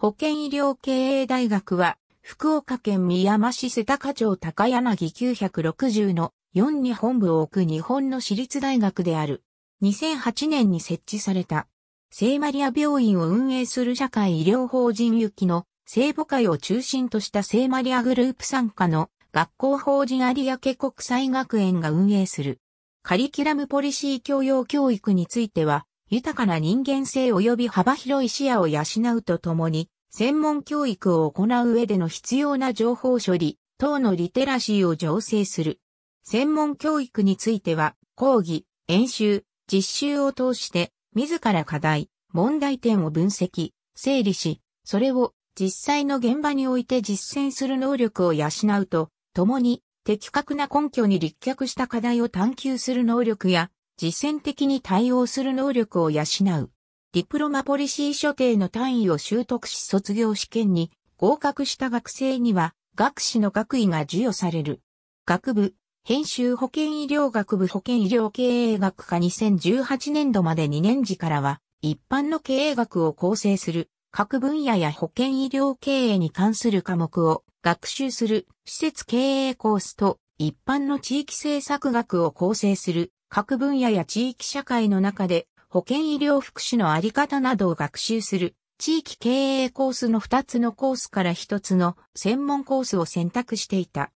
保健医療経営大学は、福岡県宮山市瀬高町高柳960の4に本部を置く日本の私立大学である。2008年に設置された。聖マリア病院を運営する社会医療法人行きの聖母会を中心とした聖マリアグループ参加の学校法人有明国際学園が運営する。カリキュラムポリシー教養教育については、豊かな人間性及び幅広い視野を養うとともに、専門教育を行う上での必要な情報処理等のリテラシーを醸成する。専門教育については、講義、演習、実習を通して、自ら課題、問題点を分析、整理し、それを実際の現場において実践する能力を養うと、共に的確な根拠に立脚した課題を探求する能力や、実践的に対応する能力を養う。ディプロマポリシー所定の単位を習得し卒業試験に合格した学生には学士の学位が授与される。学部、編集保健医療学部保健医療経営学科2018年度まで2年次からは一般の経営学を構成する各分野や保健医療経営に関する科目を学習する施設経営コースと一般の地域政策学を構成する各分野や地域社会の中で保健医療福祉のあり方などを学習する、地域経営コースの2つのコースから1つの専門コースを選択していた。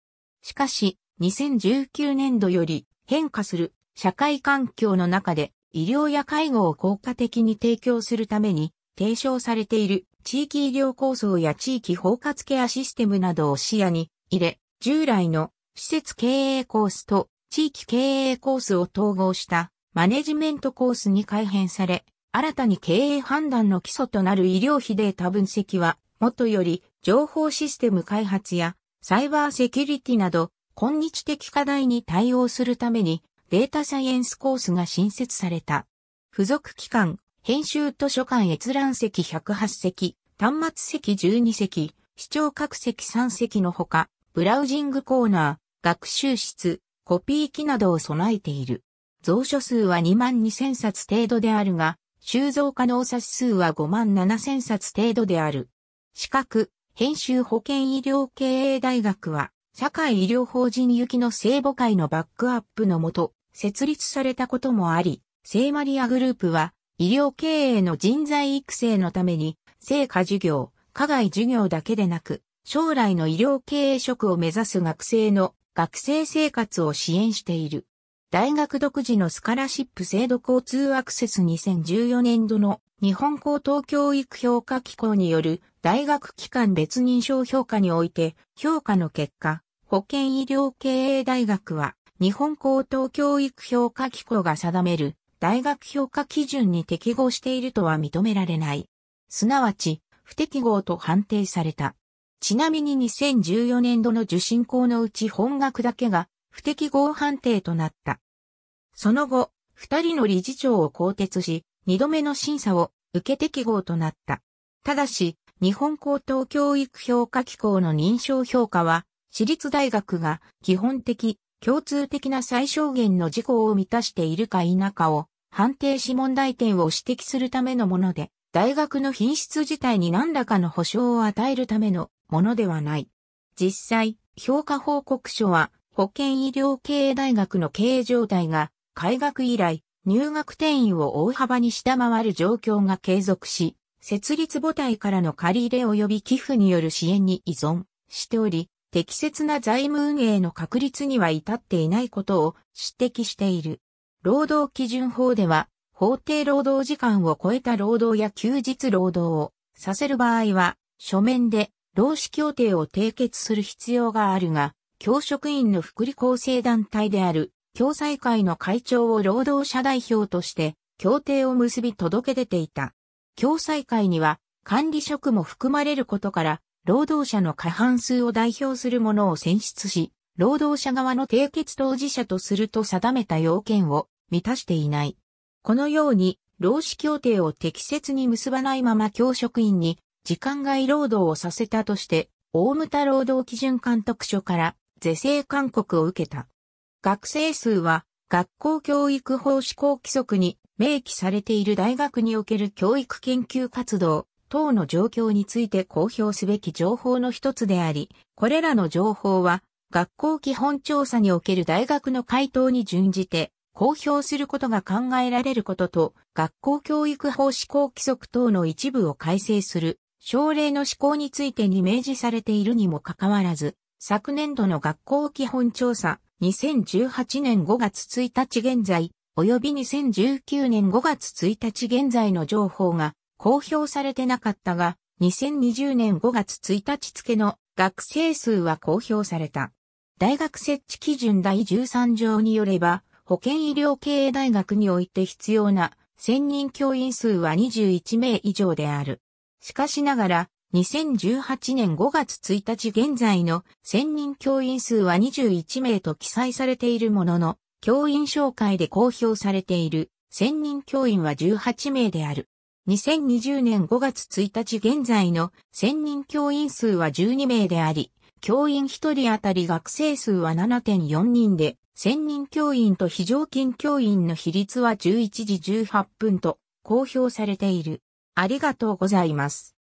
しかし、2019年度より変化する社会環境の中で医療や介護を効果的に提供するために提唱されている地域医療構想や地域包括ケアシステムなどを視野に入れ、従来の施設経営コースと地域経営コースを統合したマネジメントコースに改変され、新たに経営判断の基礎となる医療費データ分析は、もとより情報システム開発やサイバーセキュリティなど、今日的課題に対応するためにデータサイエンスコースが新設された。付属機関、編集図書館閲覧席108席、端末席12席、視聴各席3席のほか、ブラウジングコーナー、学習室、コピー機などを備えている。蔵書数は2万2000冊程度であるが、収蔵可能冊数は5万7000冊程度である。資格、編集保健医療経営大学は、社会医療法人行きの聖母会のバックアップのもと、設立されたこともあり、聖マリアグループは、医療経営の人材育成のために、成果授業、課外授業だけでなく、将来の医療経営職を目指す学生の学生生活を支援している。大学独自のスカラシップ制度交通アクセス2014年度の日本高等教育評価機構による大学機関別認証評価において評価の結果、保健医療経営大学は日本高等教育評価機構が定める大学評価基準に適合しているとは認められない。すなわち、不適合と判定された。ちなみに2014年度の受信校のうち本学だけが不適合判定となった。その後、二人の理事長を更迭し、二度目の審査を受け適合となった。ただし、日本高等教育評価機構の認証評価は、私立大学が基本的、共通的な最小限の事項を満たしているか否かを判定し問題点を指摘するためのもので、大学の品質自体に何らかの保障を与えるためのものではない。実際、評価報告書は保健医療経営大学の経営状態が、開学以来、入学定員を大幅に下回る状況が継続し、設立母体からの借入れ及び寄付による支援に依存しており、適切な財務運営の確立には至っていないことを指摘している。労働基準法では、法定労働時間を超えた労働や休日労働をさせる場合は、書面で労使協定を締結する必要があるが、教職員の福利厚生団体である、共済会の会長を労働者代表として、協定を結び届け出ていた。共済会には、管理職も含まれることから、労働者の過半数を代表するものを選出し、労働者側の締結当事者とすると定めた要件を満たしていない。このように、労使協定を適切に結ばないまま教職員に時間外労働をさせたとして、大牟田労働基準監督署から是正勧告を受けた。学生数は学校教育法施行規則に明記されている大学における教育研究活動等の状況について公表すべき情報の一つであり、これらの情報は学校基本調査における大学の回答に準じて公表することが考えられることと、学校教育法施行規則等の一部を改正する、省令の施行についてに明示されているにもかかわらず、昨年度の学校基本調査、2018年5月1日現在、及び2019年5月1日現在の情報が公表されてなかったが、2020年5月1日付の学生数は公表された。大学設置基準第13条によれば、保健医療経営大学において必要な専任教員数は21名以上である。しかしながら、2018年5月1日現在の専任教員数は21名と記載されているものの、教員紹介で公表されている専任教員は18名である。2020年5月1日現在の専任教員数は12名であり、教員1人当たり学生数は7.4人で、専任教員と非常勤教員の比率は11時18分と公表されている。ありがとうございます。